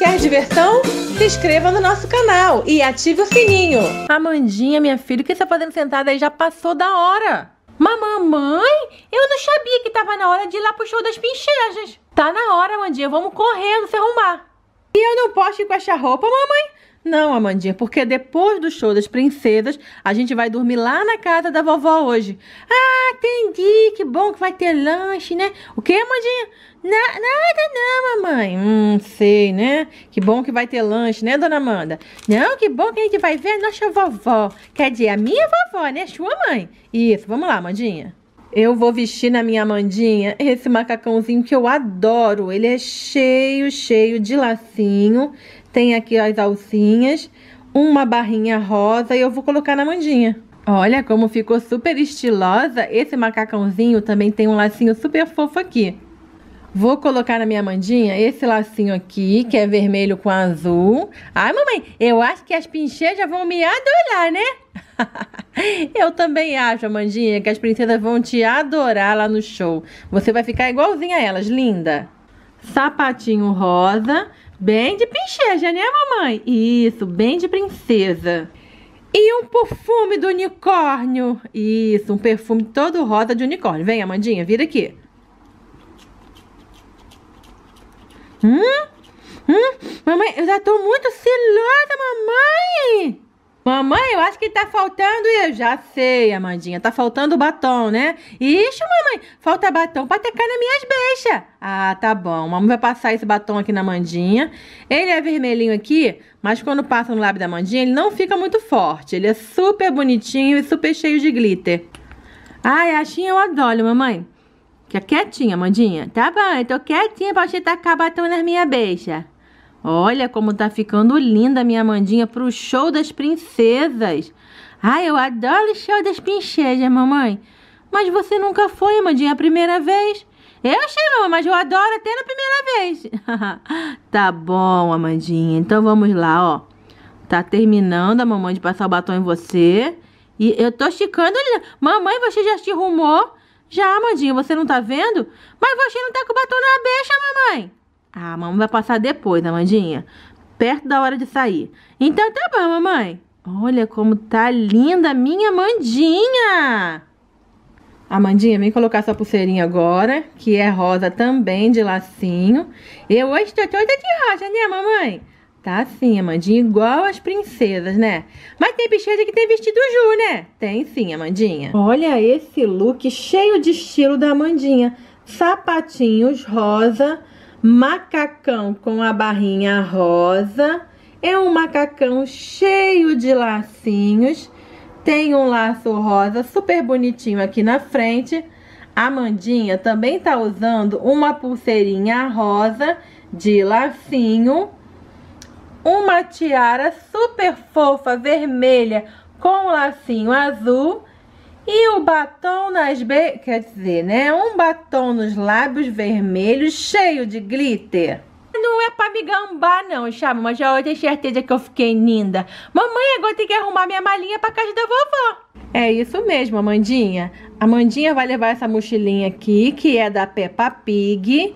Quer diversão? Se inscreva no nosso canal e ative o sininho. Amandinha, minha filha, o que você tá fazendo sentada aí? Já passou da hora. Mas mamãe, eu não sabia que tava na hora de ir lá pro show das pinchejas. Tá na hora, Amandinha. Vamos correndo se arrumar. E eu não posso ir com essa roupa, mamãe? Não, Amandinha, porque depois do show das princesas, a gente vai dormir lá na casa da vovó hoje. Ah, entendi. Que bom que vai ter lanche, né? O que, Amandinha? Na, nada não, mamãe. Hum, sei, né? Que bom que vai ter lanche, né, dona Amanda? Não, que bom que a gente vai ver a nossa vovó. Quer dizer, a minha vovó, né? Sua mãe. Isso, vamos lá, Mandinha. Eu vou vestir na minha Mandinha esse macacãozinho que eu adoro. Ele é cheio, cheio de lacinho. Tem aqui as alcinhas, uma barrinha rosa e eu vou colocar na Mandinha. Olha como ficou super estilosa. Esse macacãozinho também tem um lacinho super fofo aqui. Vou colocar na minha mandinha esse lacinho aqui, que é vermelho com azul. Ai, mamãe, eu acho que as pincheiras já vão me adorar, né? eu também acho, Amandinha, que as princesas vão te adorar lá no show. Você vai ficar igualzinha a elas, linda. Sapatinho rosa, bem de pincheja, né, mamãe? Isso, bem de princesa. E um perfume do unicórnio. Isso, um perfume todo rosa de unicórnio. Vem, Amandinha, vira aqui. Hum? Hum? Mamãe, eu já tô muito cilada, mamãe! Mamãe, eu acho que tá faltando. Eu já sei, Amandinha. Tá faltando batom, né? Ixi, mamãe, falta batom pra tacar nas minhas beixas. Ah, tá bom. Mamãe vai passar esse batom aqui na Amandinha. Ele é vermelhinho aqui, mas quando passa no lábio da Amandinha, ele não fica muito forte. Ele é super bonitinho e super cheio de glitter. Ai, achinha eu adoro, mamãe. Fica quietinha, Mandinha. Tá bom, eu tô quietinha pra você tacar batom nas minhas beijas. Olha como tá ficando linda a minha Mandinha pro show das princesas. Ai, eu adoro o show das princesas, mamãe. Mas você nunca foi, Mandinha, a primeira vez. Eu achei, mamãe, mas eu adoro até na primeira vez. tá bom, Amandinha. Então vamos lá, ó. Tá terminando a mamãe de passar o batom em você. E eu tô esticando. Mamãe, você já se arrumou? Já, Amandinha, você não tá vendo? Mas você não tá com batom na becha, mamãe. Ah, a mamãe vai passar depois, Amandinha. Perto da hora de sair. Então tá bom, mamãe. Olha como tá linda minha Amandinha. Amandinha, vem colocar sua pulseirinha agora, que é rosa também, de lacinho. Eu hoje tô toda de rosa, né, mamãe? Tá sim, Amandinha, igual as princesas, né? Mas tem bichinha que tem vestido Ju, né? Tem sim, Amandinha. Olha esse look cheio de estilo da Amandinha. Sapatinhos rosa, macacão com a barrinha rosa. É um macacão cheio de lacinhos. Tem um laço rosa super bonitinho aqui na frente. A Mandinha também tá usando uma pulseirinha rosa de lacinho uma tiara super fofa vermelha com um lacinho azul e o batom nas be... quer dizer, né? Um batom nos lábios vermelhos cheio de glitter. Não é pra me gambar não, chama, mas já eu tenho certeza que eu fiquei linda. Mamãe, agora tem que arrumar minha malinha pra casa da vovó. É isso mesmo, Amandinha. A Amandinha vai levar essa mochilinha aqui, que é da Peppa Pig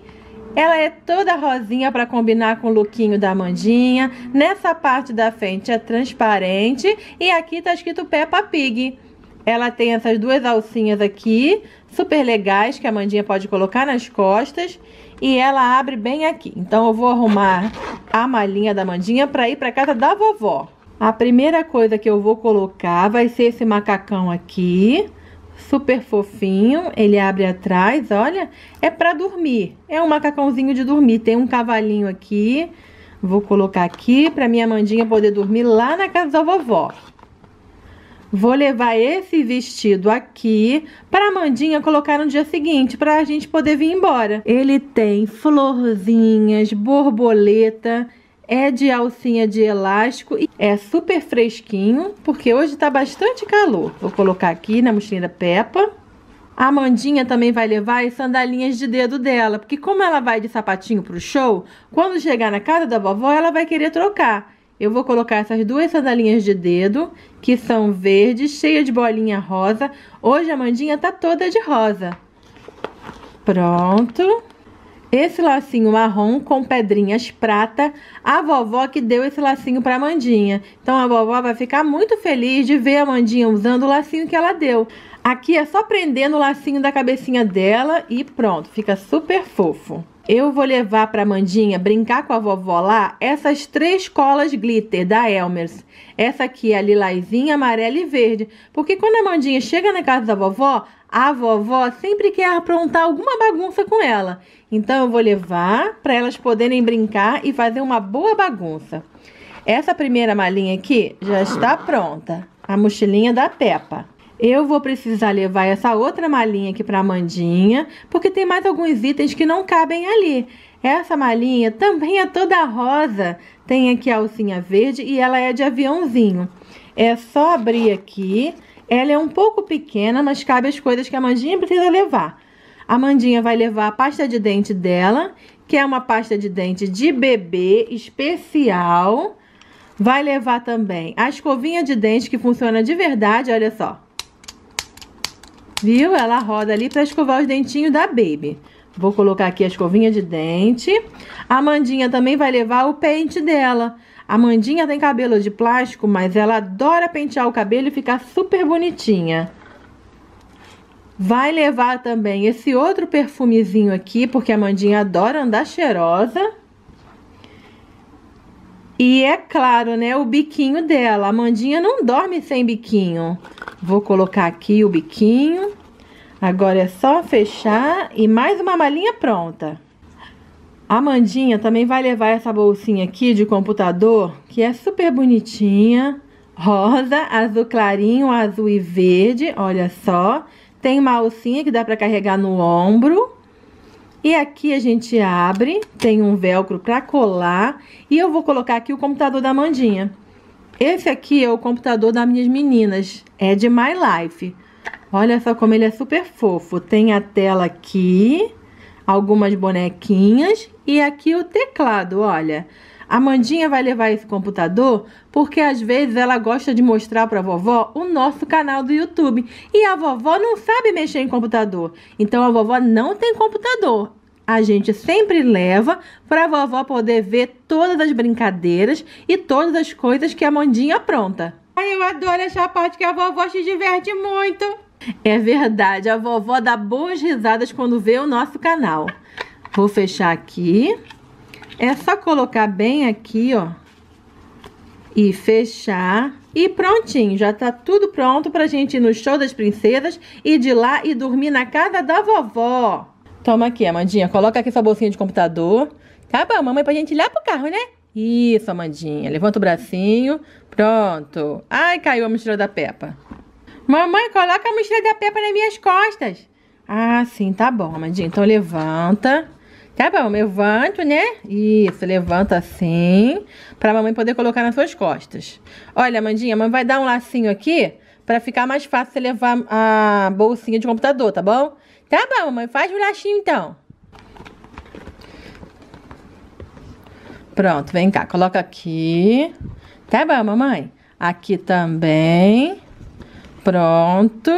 ela é toda rosinha para combinar com o lookinho da Mandinha. Nessa parte da frente é transparente e aqui tá escrito Peppa Pig. Ela tem essas duas alcinhas aqui, super legais, que a Mandinha pode colocar nas costas. E ela abre bem aqui. Então eu vou arrumar a malinha da Mandinha para ir para casa da vovó. A primeira coisa que eu vou colocar vai ser esse macacão aqui. Aqui super fofinho, ele abre atrás, olha, é para dormir, é um macacãozinho de dormir, tem um cavalinho aqui, vou colocar aqui para minha Mandinha poder dormir lá na casa da vovó. Vou levar esse vestido aqui para Mandinha colocar no dia seguinte, para a gente poder vir embora. Ele tem florzinhas, borboleta, é de alcinha de elástico e é super fresquinho, porque hoje tá bastante calor. Vou colocar aqui na mochilinha da Peppa. A Mandinha também vai levar as sandalinhas de dedo dela, porque como ela vai de sapatinho pro show, quando chegar na casa da vovó, ela vai querer trocar. Eu vou colocar essas duas sandalinhas de dedo, que são verdes, cheias de bolinha rosa. Hoje a Mandinha tá toda de rosa. Pronto. Esse lacinho marrom com pedrinhas prata, a vovó que deu esse lacinho para Mandinha. Então a vovó vai ficar muito feliz de ver a Mandinha usando o lacinho que ela deu. Aqui é só prendendo o lacinho da cabecinha dela e pronto, fica super fofo. Eu vou levar para Mandinha brincar com a vovó lá essas três colas glitter da Elmers. Essa aqui é a lilazinha, amarela e verde. Porque quando a Mandinha chega na casa da vovó, a vovó sempre quer aprontar alguma bagunça com ela. Então eu vou levar para elas poderem brincar e fazer uma boa bagunça. Essa primeira malinha aqui já está pronta. A mochilinha da Peppa. Eu vou precisar levar essa outra malinha aqui para a Mandinha, porque tem mais alguns itens que não cabem ali. Essa malinha também é toda rosa, tem aqui a alcinha verde e ela é de aviãozinho. É só abrir aqui, ela é um pouco pequena, mas cabe as coisas que a Mandinha precisa levar. A Mandinha vai levar a pasta de dente dela, que é uma pasta de dente de bebê especial. Vai levar também a escovinha de dente que funciona de verdade, olha só. Viu? Ela roda ali para escovar os dentinhos da Baby. Vou colocar aqui a escovinha de dente. A Mandinha também vai levar o pente dela. A Mandinha tem cabelo de plástico, mas ela adora pentear o cabelo e ficar super bonitinha. Vai levar também esse outro perfumezinho aqui, porque a Mandinha adora andar cheirosa. E é claro, né, o biquinho dela. A Mandinha não dorme sem biquinho. Vou colocar aqui o biquinho. Agora é só fechar e mais uma malinha pronta. A Mandinha também vai levar essa bolsinha aqui de computador, que é super bonitinha. Rosa, azul clarinho, azul e verde, olha só. Tem uma alcinha que dá para carregar no ombro. E aqui a gente abre, tem um velcro para colar. E eu vou colocar aqui o computador da Mandinha. Esse aqui é o computador das minhas meninas. É de My Life. Olha só como ele é super fofo. Tem a tela aqui, algumas bonequinhas e aqui o teclado, olha. A Mandinha vai levar esse computador porque às vezes ela gosta de mostrar para a vovó o nosso canal do YouTube. E a vovó não sabe mexer em computador. Então a vovó não tem computador a gente sempre leva para a vovó poder ver todas as brincadeiras e todas as coisas que a Mandinha apronta. Ai, eu adoro essa parte que a vovó se diverte muito. É verdade, a vovó dá boas risadas quando vê o nosso canal. Vou fechar aqui. É só colocar bem aqui, ó. E fechar. E prontinho, já tá tudo pronto pra gente ir no show das princesas e de lá e dormir na casa da vovó. Toma aqui, Amandinha. Coloca aqui sua bolsinha de computador. Tá bom, mamãe, pra gente ir lá pro carro, né? Isso, Amandinha. Levanta o bracinho. Pronto. Ai, caiu a mochila da Peppa. Mamãe, coloca a mochila da Peppa nas minhas costas. Ah, sim, tá bom, Amandinha. Então levanta. Tá bom, levanto, né? Isso, levanta assim, pra mamãe poder colocar nas suas costas. Olha, Amandinha, a mamãe vai dar um lacinho aqui pra ficar mais fácil você levar a bolsinha de computador, tá bom? Tá bom, mamãe, faz o lacinho então. Pronto, vem cá, coloca aqui. Tá bom, mamãe? Aqui também. Pronto.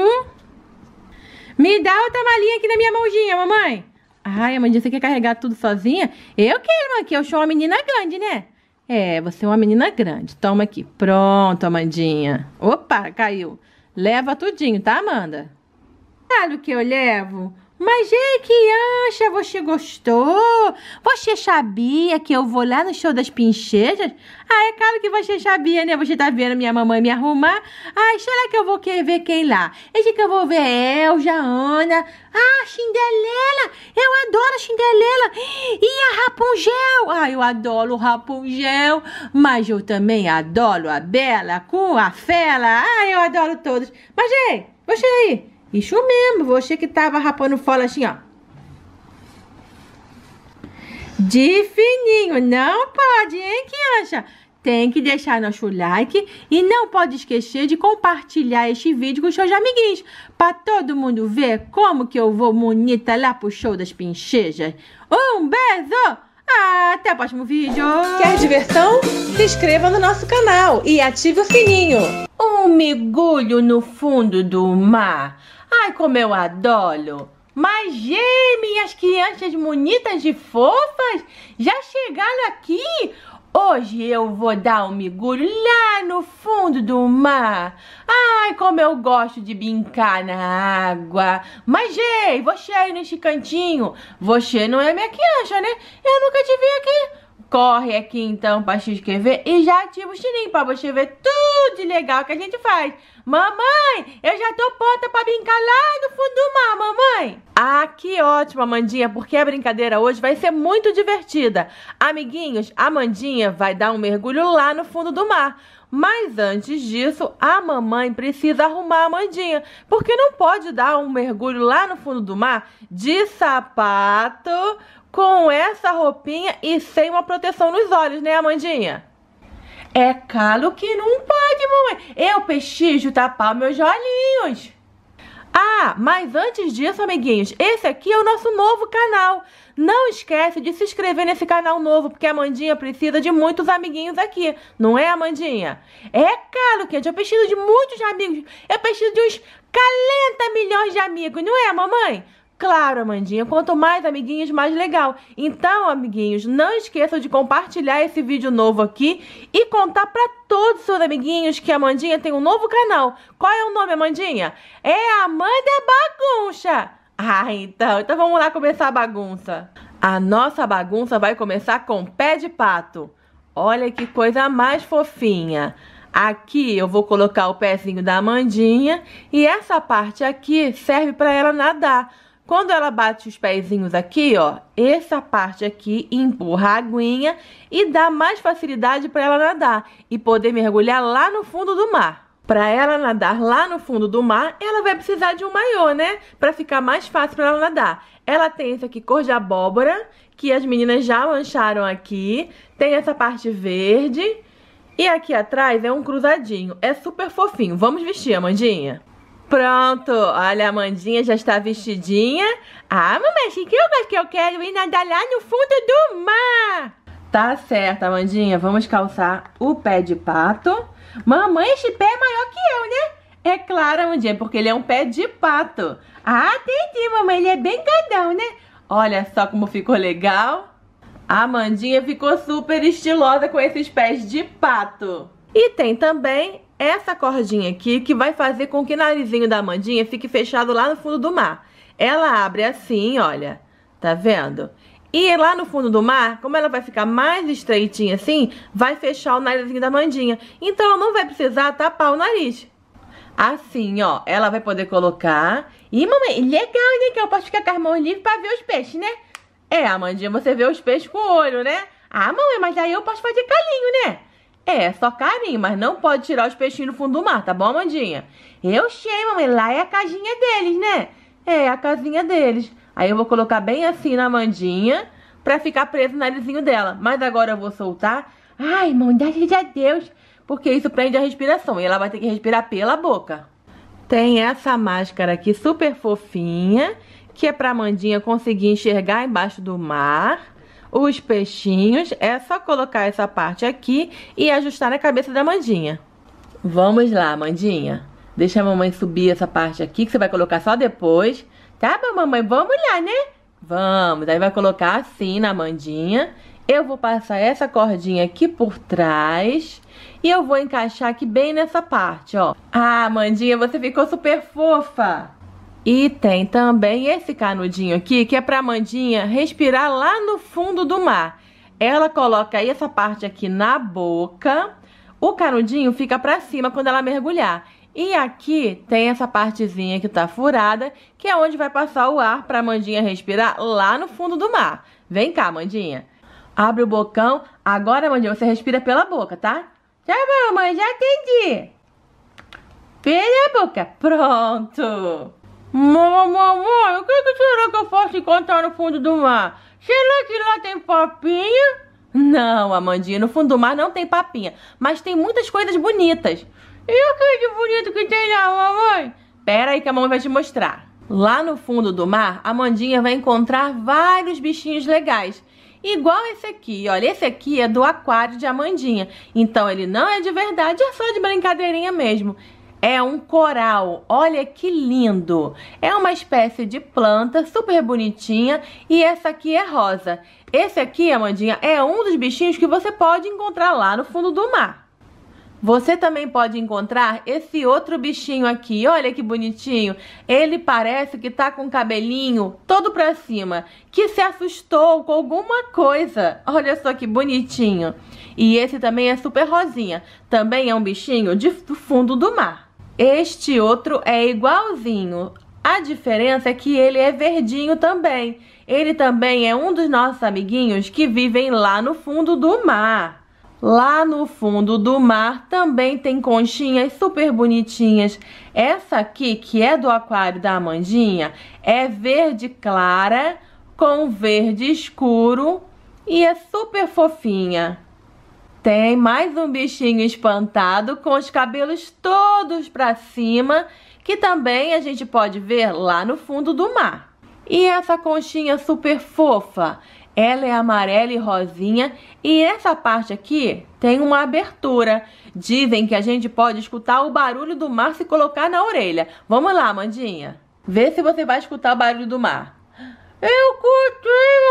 Me dá outra malinha aqui na minha mãozinha, mamãe. Ai, Amandinha, você quer carregar tudo sozinha? Eu quero, mãe, que eu sou uma menina grande, né? É, você é uma menina grande. Toma aqui. Pronto, Amandinha. Opa, caiu. Leva tudinho, tá, Amanda? Claro que eu levo. Mas ei que acha, você gostou? Você sabia que eu vou lá no show das pincheiras? Ah, é claro que você sabia, né? Você tá vendo minha mamãe me arrumar? Ai, será que eu vou querer ver quem lá? Esse que eu vou ver é Elja, Ana... Ah, Xindelela! Eu adoro Xindelela! E a Rapunzel! Ah, eu adoro o Rapunzel! Mas eu também adoro a Bela com a Fela! Ah, eu adoro todos! Mas, ei, você aí... Isso mesmo, você que tava rapando folha assim, ó. De fininho, não pode, hein, criança? Tem que deixar nosso like e não pode esquecer de compartilhar este vídeo com seus amiguinhos, para todo mundo ver como que eu vou bonita lá pro show das pinchejas. Um beijo! Até o próximo vídeo! Quer diversão? Se inscreva no nosso canal e ative o sininho! Um mergulho no fundo do mar. Ai, como eu adoro! Mas, ei, minhas crianças bonitas e fofas, já chegaram aqui? Hoje eu vou dar um mergulho lá no fundo do mar. Ai, como eu gosto de brincar na água. Mas, ei, você aí neste cantinho, você não é minha criança, né? Eu nunca te vi aqui corre aqui então para se inscrever e já ativa o sininho para você ver tudo de legal que a gente faz. Mamãe, eu já tô pronta para brincar lá no fundo do mar, mamãe. Ah, que ótimo, Amandinha, porque a brincadeira hoje vai ser muito divertida. Amiguinhos, a Amandinha vai dar um mergulho lá no fundo do mar. Mas antes disso, a mamãe precisa arrumar a Amandinha, porque não pode dar um mergulho lá no fundo do mar de sapato com essa roupinha e sem uma proteção nos olhos, né, Amandinha? É calo que não pode, mamãe. Eu preciso tapar meus olhinhos. Ah, mas antes disso, amiguinhos, esse aqui é o nosso novo canal. Não esquece de se inscrever nesse canal novo, porque a amandinha precisa de muitos amiguinhos aqui, não é, Amandinha? É calo que eu preciso de muitos amigos, eu preciso de uns 40 milhões de amigos, não é, mamãe? Claro, Amandinha, quanto mais amiguinhos, mais legal. Então, amiguinhos, não esqueçam de compartilhar esse vídeo novo aqui e contar para todos os seus amiguinhos que a Amandinha tem um novo canal. Qual é o nome, Amandinha? É Amanda Baguncha! Ah, então, então vamos lá começar a bagunça. A nossa bagunça vai começar com pé de pato. Olha que coisa mais fofinha. Aqui eu vou colocar o pezinho da Amandinha e essa parte aqui serve para ela nadar. Quando ela bate os pezinhos aqui, ó, essa parte aqui empurra a aguinha e dá mais facilidade para ela nadar e poder mergulhar lá no fundo do mar. Para ela nadar lá no fundo do mar, ela vai precisar de um maiô, né? Para ficar mais fácil para ela nadar. Ela tem esse aqui cor de abóbora, que as meninas já mancharam aqui. Tem essa parte verde. E aqui atrás é um cruzadinho. É super fofinho. Vamos vestir, Amandinha? Pronto, olha, a Amandinha já está vestidinha. Ah, mamãe, que eu gosto que eu quero ir nadar lá no fundo do mar. Tá certo, Amandinha. Vamos calçar o pé de pato. Mamãe, este pé é maior que eu, né? É claro, Amandinha, porque ele é um pé de pato. Ah, entendi, mamãe. Ele é bem grandão, né? Olha só como ficou legal. A Amandinha ficou super estilosa com esses pés de pato. E tem também essa cordinha aqui que vai fazer com que o narizinho da Amandinha fique fechado lá no fundo do mar. Ela abre assim, olha, tá vendo? E lá no fundo do mar, como ela vai ficar mais estreitinha assim, vai fechar o narizinho da Amandinha. Então ela não vai precisar tapar o nariz. Assim, ó, ela vai poder colocar. E mamãe, legal, né, que eu posso ficar com as mãos livres pra ver os peixes, né? É, Amandinha, você vê os peixes com o olho, né? Ah, mamãe, mas aí eu posso fazer calinho, né? É, só carinho, mas não pode tirar os peixinhos do fundo do mar, tá bom, Mandinha? Eu sei, mamãe. Lá é a casinha deles, né? É, a casinha deles. Aí eu vou colocar bem assim na Mandinha pra ficar preso no narizinho dela. Mas agora eu vou soltar. Ai, mão, graças a Deus. Porque isso prende a respiração e ela vai ter que respirar pela boca. Tem essa máscara aqui super fofinha, que é pra Mandinha conseguir enxergar embaixo do mar os peixinhos. É só colocar essa parte aqui e ajustar na cabeça da Mandinha. Vamos lá, Mandinha. Deixa a mamãe subir essa parte aqui, que você vai colocar só depois. Tá bom, mamãe? Vamos lá, né? Vamos. Aí vai colocar assim na Mandinha. Eu vou passar essa cordinha aqui por trás. E eu vou encaixar aqui bem nessa parte, ó. Ah, Mandinha, você ficou super fofa. E tem também esse canudinho aqui, que é pra Mandinha respirar lá no fundo do mar. Ela coloca aí essa parte aqui na boca, o canudinho fica pra cima quando ela mergulhar. E aqui tem essa partezinha que tá furada, que é onde vai passar o ar pra Mandinha respirar lá no fundo do mar. Vem cá, Mandinha. Abre o bocão. Agora, Mandinha, você respira pela boca, tá? Já, mãe. já entendi. Pela boca. Pronto. Mamãe, mamãe, o que, que será que eu posso encontrar no fundo do mar? Será que lá tem papinha? Não, Amandinha, no fundo do mar não tem papinha, mas tem muitas coisas bonitas. E o que de bonito que tem lá, mamãe? Pera aí que a mamãe vai te mostrar. Lá no fundo do mar, a amandinha vai encontrar vários bichinhos legais. Igual esse aqui, olha, esse aqui é do aquário de Amandinha. Então ele não é de verdade, é só de brincadeirinha mesmo. É um coral, olha que lindo! É uma espécie de planta super bonitinha e essa aqui é rosa. Esse aqui, Amandinha, é um dos bichinhos que você pode encontrar lá no fundo do mar. Você também pode encontrar esse outro bichinho aqui, olha que bonitinho. Ele parece que tá com o cabelinho todo pra cima, que se assustou com alguma coisa. Olha só que bonitinho. E esse também é super rosinha, também é um bichinho de, do fundo do mar. Este outro é igualzinho. A diferença é que ele é verdinho também. Ele também é um dos nossos amiguinhos que vivem lá no fundo do mar. Lá no fundo do mar também tem conchinhas super bonitinhas. Essa aqui, que é do aquário da Amandinha, é verde clara com verde escuro e é super fofinha. Tem mais um bichinho espantado com os cabelos todos para cima, que também a gente pode ver lá no fundo do mar. E essa conchinha super fofa, ela é amarela e rosinha e essa parte aqui tem uma abertura. Dizem que a gente pode escutar o barulho do mar se colocar na orelha. Vamos lá, Mandinha. Vê se você vai escutar o barulho do mar. Eu curti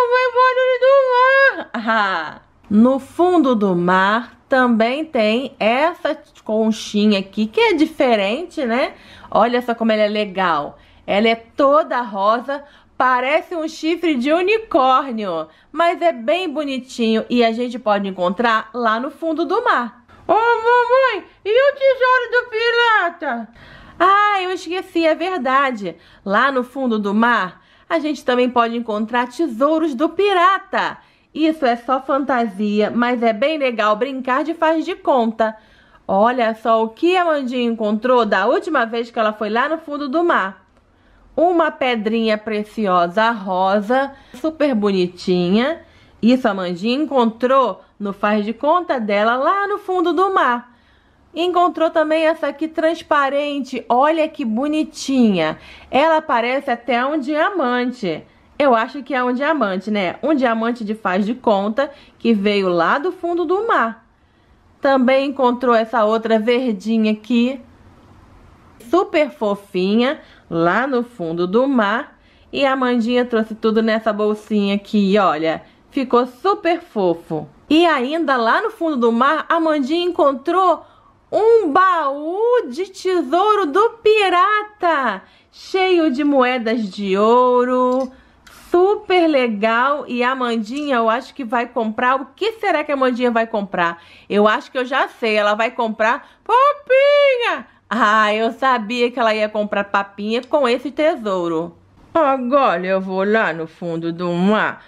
o barulho do mar. Ah, no fundo do mar também tem essa conchinha aqui, que é diferente, né? Olha só como ela é legal. Ela é toda rosa, parece um chifre de unicórnio, mas é bem bonitinho e a gente pode encontrar lá no fundo do mar. Ô, oh, mamãe, e o tesouro do pirata? Ah, eu esqueci, é verdade. Lá no fundo do mar, a gente também pode encontrar tesouros do pirata. Isso é só fantasia, mas é bem legal brincar de faz de conta. Olha só o que a Mandinha encontrou da última vez que ela foi lá no fundo do mar. Uma pedrinha preciosa rosa, super bonitinha. Isso a Mandinha encontrou no faz de conta dela lá no fundo do mar. Encontrou também essa aqui transparente, olha que bonitinha. Ela parece até um diamante. Eu acho que é um diamante, né? Um diamante de faz de conta que veio lá do fundo do mar. Também encontrou essa outra verdinha aqui, super fofinha, lá no fundo do mar. E a Mandinha trouxe tudo nessa bolsinha aqui, olha. Ficou super fofo. E ainda lá no fundo do mar, a Mandinha encontrou um baú de tesouro do pirata, cheio de moedas de ouro, super legal e a Mandinha eu acho que vai comprar. O que será que a Mandinha vai comprar? Eu acho que eu já sei, ela vai comprar papinha. Ah, eu sabia que ela ia comprar papinha com esse tesouro. Agora eu vou lá no fundo do mar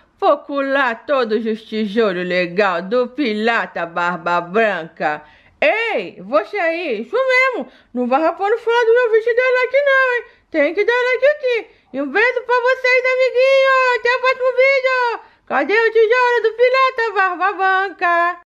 colar todos os tijolos legal do Pilata Barba Branca. Ei, você aí, isso mesmo, não vai rapando fora do meu vestido é dela aqui não, hein? Tem que dar like aqui. E um beijo pra vocês, amiguinhos! Até o próximo vídeo! Cadê o tijolo do pirata tá Barba Banca?